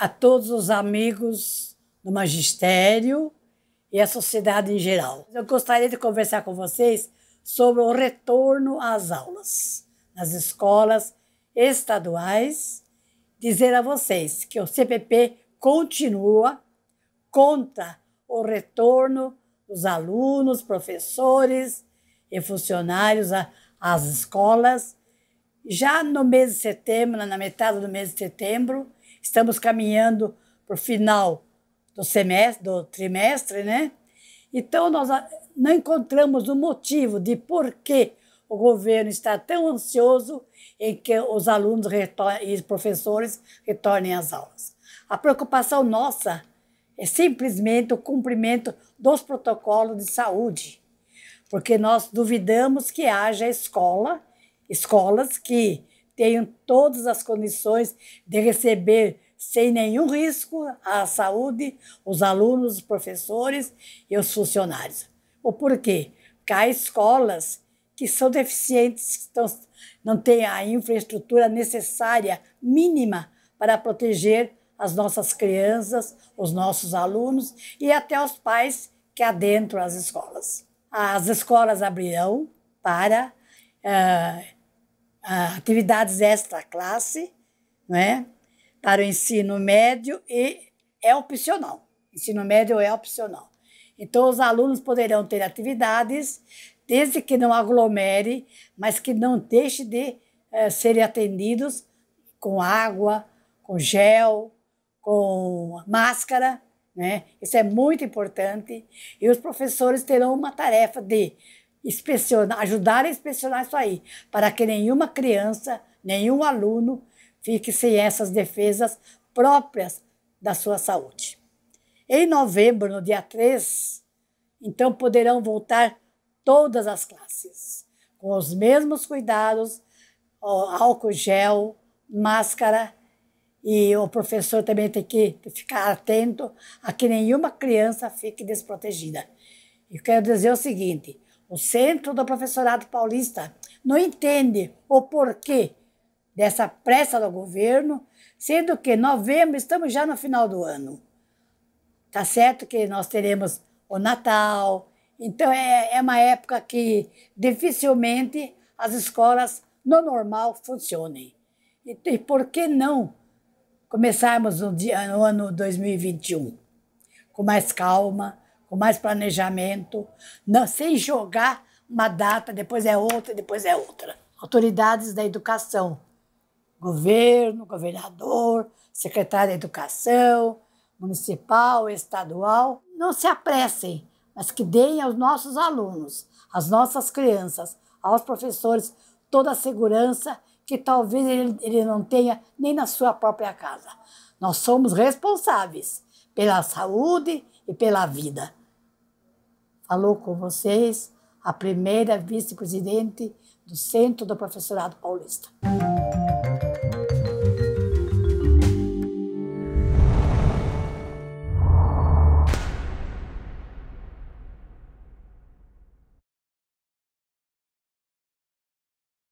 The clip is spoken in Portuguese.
a todos os amigos do magistério e a sociedade em geral. Eu gostaria de conversar com vocês sobre o retorno às aulas nas escolas estaduais, dizer a vocês que o CPP continua contra o retorno dos alunos, professores e funcionários às escolas. Já no mês de setembro, na metade do mês de setembro, estamos caminhando para o final do semestre, do trimestre, né? Então nós não encontramos o motivo de por que o governo está tão ansioso em que os alunos e os professores retornem às aulas. A preocupação nossa é simplesmente o cumprimento dos protocolos de saúde, porque nós duvidamos que haja escola, escolas que tenham todas as condições de receber sem nenhum risco à saúde os alunos, os professores e os funcionários. O porquê? Porque há escolas que são deficientes, que estão, não têm a infraestrutura necessária, mínima, para proteger as nossas crianças, os nossos alunos e até os pais que adentram as escolas. As escolas abrirão para. Uh, atividades extra-classe, né? para o ensino médio e é opcional. Ensino médio é opcional. Então, os alunos poderão ter atividades, desde que não aglomere, mas que não deixe de é, serem atendidos com água, com gel, com máscara. Né? Isso é muito importante. E os professores terão uma tarefa de inspecionar, ajudar a inspecionar isso aí, para que nenhuma criança, nenhum aluno fique sem essas defesas próprias da sua saúde. Em novembro, no dia 3, então poderão voltar todas as classes, com os mesmos cuidados, álcool gel, máscara, e o professor também tem que ficar atento a que nenhuma criança fique desprotegida. E quero dizer o seguinte: o centro do professorado paulista não entende o porquê dessa pressa do governo, sendo que novembro estamos já no final do ano. Tá certo que nós teremos o Natal, então é, é uma época que dificilmente as escolas no normal funcionem. E, e por que não começarmos no, dia, no ano 2021 com mais calma, com mais planejamento, não, sem jogar uma data, depois é outra, depois é outra. Autoridades da educação, governo, governador, secretário da educação, municipal, estadual, não se apressem, mas que deem aos nossos alunos, às nossas crianças, aos professores, toda a segurança que talvez ele, ele não tenha nem na sua própria casa. Nós somos responsáveis pela saúde e pela vida falou com vocês a primeira vice-presidente do Centro do Professorado Paulista.